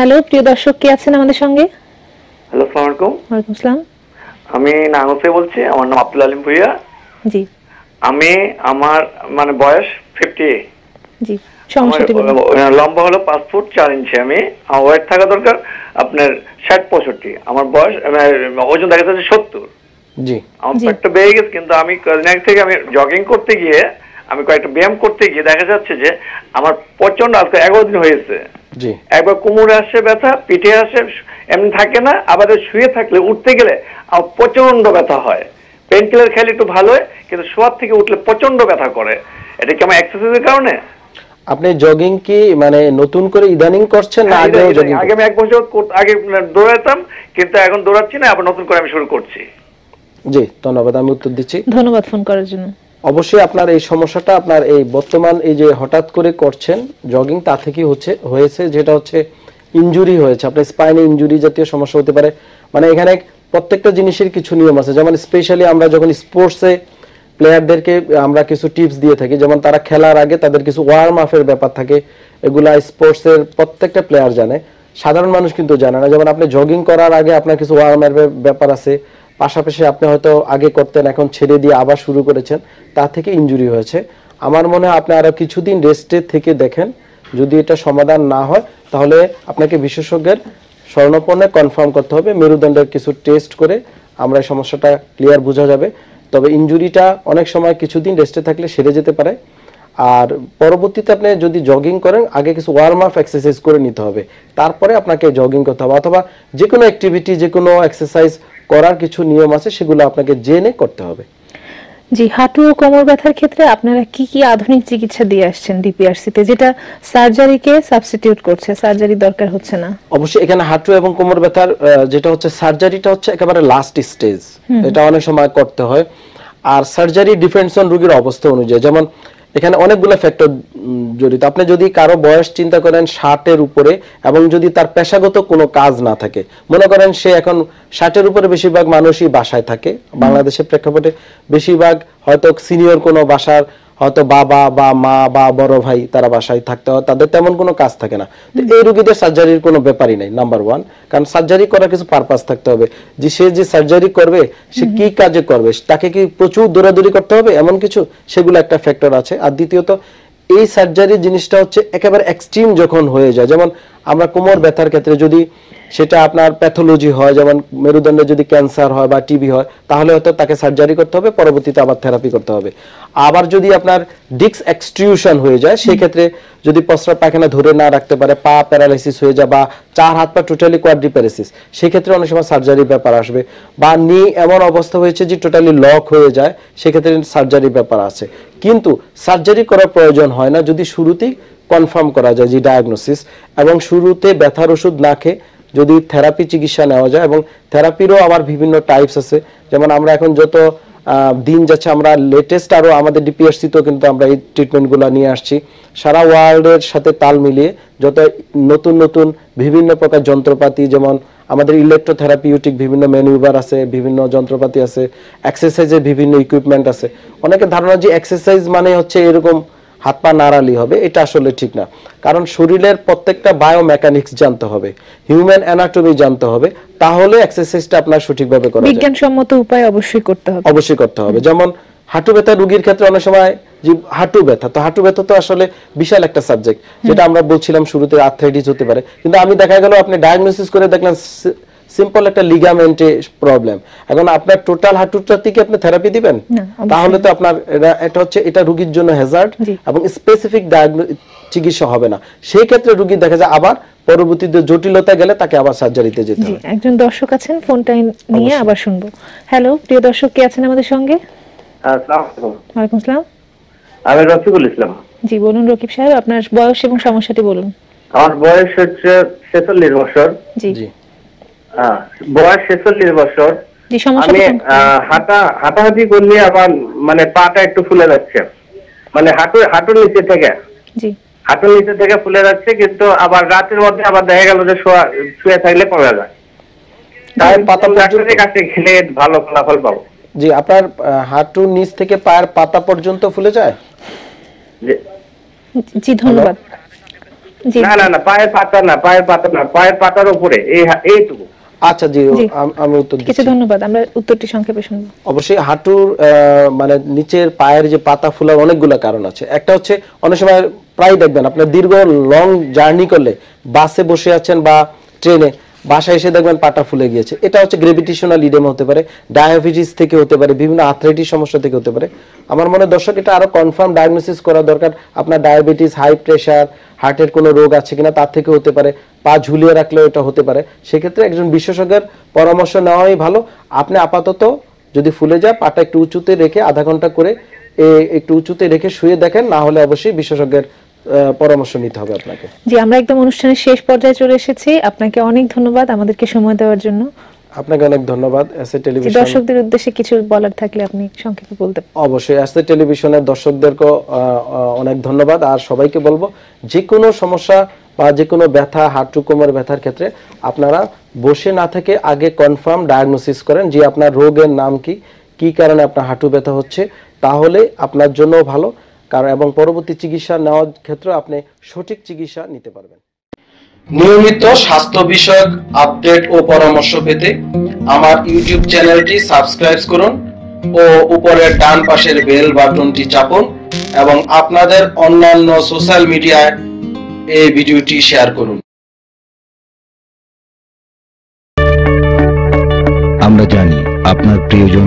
hello প্রিয় দর্শক কে আছেন আমাদের সঙ্গে হ্যালো আসসালামু আলাইকুম ওয়ালাইকুম আসসালাম আমি নাঙ্গসে বলছি আমার নাম আব্দুল আলিম ভুইয়া জি আমি আমার মানে বয়স 50 জি লম্বা হলো পাঁচ ফুট চার ইঞ্চি আমি ওয়েট থাকা দরকার আপনার ষাট পঁয়ষট্টি আমার বয়স মানে ওজন দেখা যাচ্ছে সত্তর জি আমার পেটটা বেড়ে গেছে কিন্তু আমি থেকে আমি জগিং করতে গিয়ে আমি কয়েকটা ব্যায়াম করতে গিয়ে দেখা যাচ্ছে যে আমার প্রচন্ড আজকে এগারো দিন হয়েছে একবার কোমরে আসে ব্যথা পিঠে আসে এমনি থাকে না আবার শুয়ে থাকলে উঠতে গেলে প্রচন্ড ব্যথা হয় পেন কিলার খেলে একটু ভালো হয় কিন্তু শোয়ার থেকে উঠলে প্রচন্ড ব্যথা করে এটা কি আমার এক্সারসাইজের কারণে আপনি জগিং কি মানে নতুন করে ইদানিং করছেন না হ্যাঁ, আগে জগিং আগে আমি এক বছর আগে মানে, দৌড়াতাম কিন্তু এখন দৌড়াচ্ছি না আবার নতুন করে আমি শুরু করছি জি ধন্যবাদ আমি উত্তর দিচ্ছি ধন্যবাদ ফোন করার জন্য অবশ্যই আপনার এই সমস্যাটা আপনার এই বর্তমান এই যে হঠাৎ করে করছেন জগিং তা থেকে হচ্ছে হয়েছে যেটা হচ্ছে ইঞ্জুরি হয়েছে আপনার স্পাইনে ইঞ্জুরি জাতীয় সমস্যা হতে পারে মানে এখানে প্রত্যেকটা জিনিসের কিছু নিয়ম আছে যেমন স্পেশালি আমরা যখন স্পোর্টসে প্লেয়ারদেরকে আমরা কিছু টিপস দিয়ে থাকি যেমন তারা খেলার আগে তাদের কিছু ওয়ার্ম আপের ব্যাপার থাকে এগুলা স্পোর্টসের প্রত্যেকটা প্লেয়ার জানে সাধারণ মানুষ কিন্তু জানে না যেমন আপনি জগিং করার আগে আপনার কিছু ওয়ার্ম আপের ব্যাপার আছে পাশাপাশি আপনি হয়তো আগে করতেন এখন ছেড়ে দিয়ে আবার শুরু করেছেন তা থেকে ইঞ্জুরি হয়েছে আমার মনে হয় আপনি আরো কিছুদিন রেস্টে থেকে দেখেন যদি এটা সমাধান না হয় তাহলে আপনাকে বিশেষজ্ঞের স্বর্ণপণে কনফার্ম করতে হবে মেরুদণ্ডের কিছু টেস্ট করে আমরা এই সমস্যাটা ক্লিয়ার বোঝা যাবে তবে ইঞ্জুরিটা অনেক সময় কিছুদিন রেস্টে থাকলে সেরে যেতে পারে আর পরবর্তীতে আপনি যদি জগিং করেন আগে কিছু ওয়ার্ম আপ এক্সারসাইজ করে নিতে হবে তারপরে আপনাকে জগিং করতে হবে অথবা যে কোনো অ্যাক্টিভিটি যে কোনো এক্সারসাইজ করার কিছু নিয়ম আছে সেগুলো আপনাকে জেনে করতে হবে জি হাঁটু ও কোমর ব্যথার ক্ষেত্রে আপনারা কি কি আধুনিক চিকিৎসা দিয়ে আসছেন ডিপিআরসি তে যেটা সার্জারিকে সাবস্টিটিউট করছে সার্জারি দরকার হচ্ছে না অবশ্যই এখানে হাঁটু এবং কোমর ব্যথার যেটা হচ্ছে সার্জারিটা হচ্ছে একেবারে লাস্ট স্টেজ এটা অনেক সময় করতে হয় আর সার্জারি ডিপেন্ডস অন রোগীর অবস্থা অনুযায়ী যেমন এখানে অনেকগুলো ফ্যাক্টর জড়িত আপনি যদি কারো বয়স চিন্তা করেন ষাটের উপরে এবং যদি তার পেশাগত কোনো কাজ না থাকে মনে করেন সে এখন ষাটের উপরে বেশিরভাগ মানুষই বাসায় থাকে বাংলাদেশের প্রেক্ষাপটে বেশিরভাগ হয়তো সিনিয়র কোনো বাসার হয়তো বাবা বা মা বা বড় ভাই তারা বাসায় থাকতে হয় তাদের তেমন কোনো কাজ থাকে না তো এই রোগীদের সার্জারির কোনো ব্যাপারই নাই নাম্বার ওয়ান কারণ সার্জারি করার কিছু পারপাস থাকতে হবে যে সে যে সার্জারি করবে সে কি কাজে করবে তাকে কি প্রচুর দৌড়াদৌড়ি করতে হবে এমন কিছু সেগুলো একটা ফ্যাক্টর আছে আর দ্বিতীয়ত এই সার্জারি জিনিসটা হচ্ছে একেবারে এক্সট্রিম যখন হয়ে যায় যেমন আমরা কোমর ব্যথার ক্ষেত্রে যদি সেটা আপনার প্যাথোলজি হয় যেমন মেরুদণ্ডে যদি ক্যান্সার হয় বা টিবি হয় তাহলে হয়তো তাকে সার্জারি করতে হবে পরবর্তীতে আবার থেরাপি করতে হবে আবার যদি আপনার ডিক্স এক্সট্রিউশন হয়ে যায় সেই ক্ষেত্রে যদি প্রস্রাব পায়খানা ধরে না রাখতে পারে পা প্যারালাইসিস হয়ে যায় বা চার হাত পা টোটালি সেই সেক্ষেত্রে অনেক সময় সার্জারির ব্যাপার আসবে বা নি এমন অবস্থা হয়েছে যে টোটালি লক হয়ে যায় সেক্ষেত্রে সার্জারির ব্যাপার আছে কিন্তু সার্জারি করার প্রয়োজন হয় না যদি শুরুতেই কনফার্ম করা যায় যে ডায়াগনোসিস এবং শুরুতে ব্যথার ওষুধ না খেয়ে যদি থেরাপি চিকিৎসা নেওয়া যায় এবং থেরাপিরও আবার বিভিন্ন টাইপস আছে যেমন আমরা এখন যত দিন যাচ্ছে আমরা লেটেস্ট আরও আমাদের ডিপিএসসিতেও কিন্তু আমরা এই ট্রিটমেন্টগুলো নিয়ে আসছি সারা ওয়ার্ল্ডের সাথে তাল মিলিয়ে যত নতুন নতুন বিভিন্ন প্রকার যন্ত্রপাতি যেমন আমাদের ইলেকট্রোথেরাপিউটিক বিভিন্ন ম্যানিউভার আছে বিভিন্ন যন্ত্রপাতি আছে এক্সারসাইজের বিভিন্ন ইকুইপমেন্ট আছে অনেকে ধারণা যে এক্সারসাইজ মানে হচ্ছে এরকম হাত পা নাড়ালি হবে এটা আসলে ঠিক না কারণ শরীরের প্রত্যেকটা বায়ো মেকানিক্স জানতে হবে হিউম্যান অ্যানাটমি জানতে হবে তাহলে এক্সারসাইজটা আপনার সঠিকভাবে করা বিজ্ঞানসম্মত উপায় অবশ্যই করতে হবে অবশ্যই করতে হবে যেমন হাঁটু ব্যথা রোগীর ক্ষেত্রে অনেক সময় যে হাঁটু ব্যথা তো হাঁটু ব্যথা তো আসলে বিশাল একটা সাবজেক্ট যেটা আমরা বলছিলাম শুরুতে আর্থ্রাইটিস হতে পারে কিন্তু আমি দেখা গেল আপনি ডায়াগনোসিস করে দেখলাম সিম্পল একটা লিগামেন্টে প্রবলেম এখন আপনার টোটাল হাঁটুটা থেকে আপনি থেরাপি দিবেন তাহলে তো আপনার এটা হচ্ছে এটা রোগীর জন্য হ্যাজার্ড এবং স্পেসিফিক চিকিৎসা হবে না সেই ক্ষেত্রে রোগী দেখা যায় আবার পরবর্তীতে জটিলতা গেলে তাকে আবার সার্জারিতে যেতে হবে একজন দর্শক আছেন ফোনটা নিয়ে আবার শুনবো হ্যালো প্রিয় দর্শক কে আছেন আমাদের সঙ্গে আসসালামু আসসালাম আমি রফিকুল ইসলাম জি বলুন রকিব সাহেব আপনার বয়স এবং সমস্যাটি বলুন আমার বয়স হচ্ছে ছেচল্লিশ বছর জি বয়স ছেচল্লিশ বছর আমি হাঁটা হাঁটাহাঁটি করলে আমার মানে পাটা একটু ফুলে যাচ্ছে মানে হাঁটু হাঁটুর নিচে থেকে হাঁটুর নিচে থেকে ফুলে যাচ্ছে কিন্তু আবার রাতের মধ্যে আবার দেখা গেল যে শোয়া শুয়ে থাকলে কমে যায় তাই প্রথম ডাক্তারের কাছে গেলে ভালো ফলাফল পাবো জি আপনার হাঁটু নিচ থেকে পায়ের পাতা পর্যন্ত ফুলে যায় জি ধন্যবাদ না না না পায়ের পাতা না পায়ের পাতা না পায়ের পাতার উপরে এই এইটুকু আচ্ছা জি আমি উত্তর কিছু ধন্যবাদ আমরা উত্তরটি সংক্ষেপে শুনব অবশ্যই হাঁটুর মানে নিচের পায়ের যে পাতা ফোলার অনেকগুলো কারণ আছে একটা হচ্ছে অনেক সময় প্রায় দেখবেন আপনার দীর্ঘ লং জার্নি করলে বাসে বসে আছেন বা ট্রেনে বাসায় এসে দেখবেন পাটা ফুলে গিয়েছে এটা হচ্ছে গ্রেভিটেশনাল ইডেম হতে পারে ডায়াবেটিস থেকে হতে পারে বিভিন্ন আথরাইটিস সমস্যা থেকে হতে পারে আমার মনে দর্শক এটা আরো কনফার্ম ডায়াগনোসিস করা দরকার আপনার ডায়াবেটিস হাই প্রেশার হার্টের কোনো রোগ আছে কিনা তার থেকে হতে পারে পা ঝুলিয়ে রাখলেও এটা হতে পারে সেক্ষেত্রে একজন বিশেষজ্ঞের পরামর্শ নেওয়াই ভালো আপনি আপাতত যদি ফুলে যায় পাটা একটু উঁচুতে রেখে আধা ঘন্টা করে একটু উঁচুতে রেখে শুয়ে দেখেন না হলে অবশ্যই বিশেষজ্ঞের পরামর্শ নিতে হবে আপনাকে জি আমরা একদম অনুষ্ঠানের শেষ পর্যায়ে চলে এসেছি আপনাকে অনেক ধন্যবাদ আমাদেরকে সময় দেওয়ার জন্য আপনাকে অনেক ধন্যবাদ এসএ টেলিভিশন দর্শকদের উদ্দেশ্যে কিছু বলার থাকলে আপনি সংক্ষেপে বলতে অবশ্যই এসএ টেলিভিশনের দর্শকদেরকে অনেক ধন্যবাদ আর সবাইকে বলবো যে কোনো সমস্যা বা যে কোনো ব্যথা হাঁটু কোমরের ব্যথার ক্ষেত্রে আপনারা বসে না থেকে আগে কনফার্ম ডায়াগনোসিস করেন যে আপনার রোগের নাম কি কি কারণে আপনার হাঁটু ব্যথা হচ্ছে তাহলে আপনার জন্য ভালো কারণ এবং পরবর্তী চিকিৎসা নেওয়ার ক্ষেত্রে আপনি সঠিক চিকিৎসা নিতে পারবেন নিয়মিত স্বাস্থ্য বিষয়ক আপডেট ও পরামর্শ পেতে আমার ইউটিউব চ্যানেলটি সাবস্ক্রাইব করুন ও উপরের ডান পাশের বেল বাটনটি চাপুন এবং আপনাদের অন্যান্য সোশ্যাল মিডিয়ায় এই ভিডিওটি শেয়ার করুন আমরা জানি আপনার প্রিয়জন